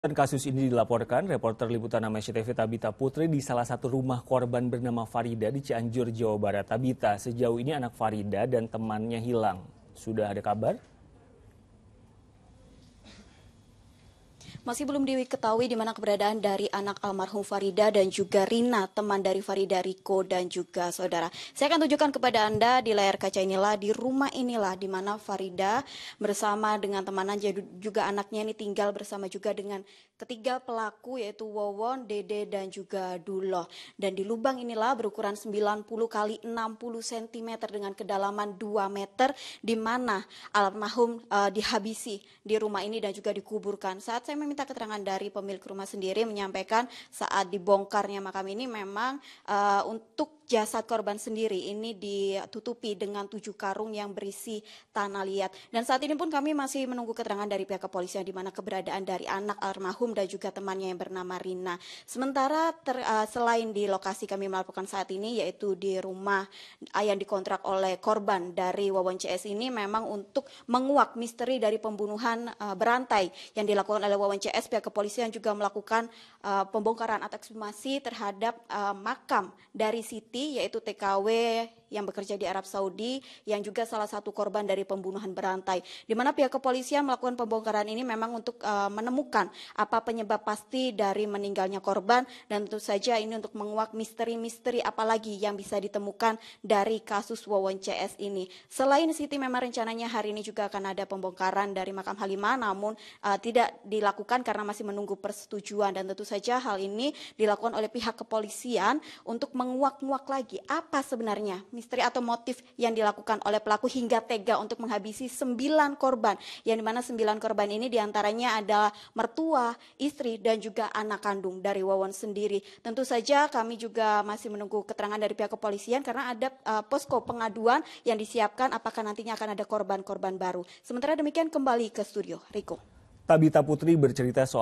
Dan kasus ini dilaporkan reporter liputan Amnesty TV Tabita Putri di salah satu rumah korban bernama Farida di Cianjur, Jawa Barat. Tabita, sejauh ini anak Farida dan temannya hilang. Sudah ada kabar? Masih belum diketahui di mana keberadaan dari anak almarhum Farida dan juga Rina, teman dari Farida Riko dan juga saudara. Saya akan tunjukkan kepada Anda di layar kaca inilah, di rumah inilah, di mana Farida bersama dengan temanannya juga anaknya ini tinggal bersama juga dengan ketiga pelaku yaitu Wowon, Dede, dan juga Duloh. Dan di lubang inilah berukuran 90 kali 60 cm dengan kedalaman 2 meter di mana almarhum uh, dihabisi di rumah ini dan juga dikuburkan. Saat saya meminta meminta keterangan dari pemilik rumah sendiri menyampaikan saat dibongkarnya makam ini memang uh, untuk jasad korban sendiri ini ditutupi dengan tujuh karung yang berisi tanah liat. Dan saat ini pun kami masih menunggu keterangan dari pihak kepolisian di mana keberadaan dari anak almarhum dan juga temannya yang bernama Rina. Sementara ter, uh, selain di lokasi kami melakukan saat ini yaitu di rumah yang dikontrak oleh korban dari Wawan CS ini memang untuk menguak misteri dari pembunuhan uh, berantai yang dilakukan oleh Wawan CS pihak kepolisian juga melakukan uh, pembongkaran atau ekshumasi terhadap uh, makam dari Siti yaitu TKW yang bekerja di Arab Saudi yang juga salah satu korban dari pembunuhan berantai. Di mana pihak kepolisian melakukan pembongkaran ini memang untuk uh, menemukan apa penyebab pasti dari meninggalnya korban dan tentu saja ini untuk menguak misteri-misteri apalagi yang bisa ditemukan dari kasus Wawon CS ini. Selain Siti memang rencananya hari ini juga akan ada pembongkaran dari makam Halimah namun uh, tidak dilakukan karena masih menunggu persetujuan dan tentu saja hal ini dilakukan oleh pihak kepolisian untuk menguak-nguak lagi apa sebenarnya misteri atau motif yang dilakukan oleh pelaku hingga tega untuk menghabisi sembilan korban. Yang dimana sembilan korban ini diantaranya adalah mertua, istri, dan juga anak kandung dari Wawon sendiri. Tentu saja kami juga masih menunggu keterangan dari pihak kepolisian karena ada uh, posko pengaduan yang disiapkan apakah nantinya akan ada korban-korban baru. Sementara demikian kembali ke studio. Riko. Tabita Putri bercerita soal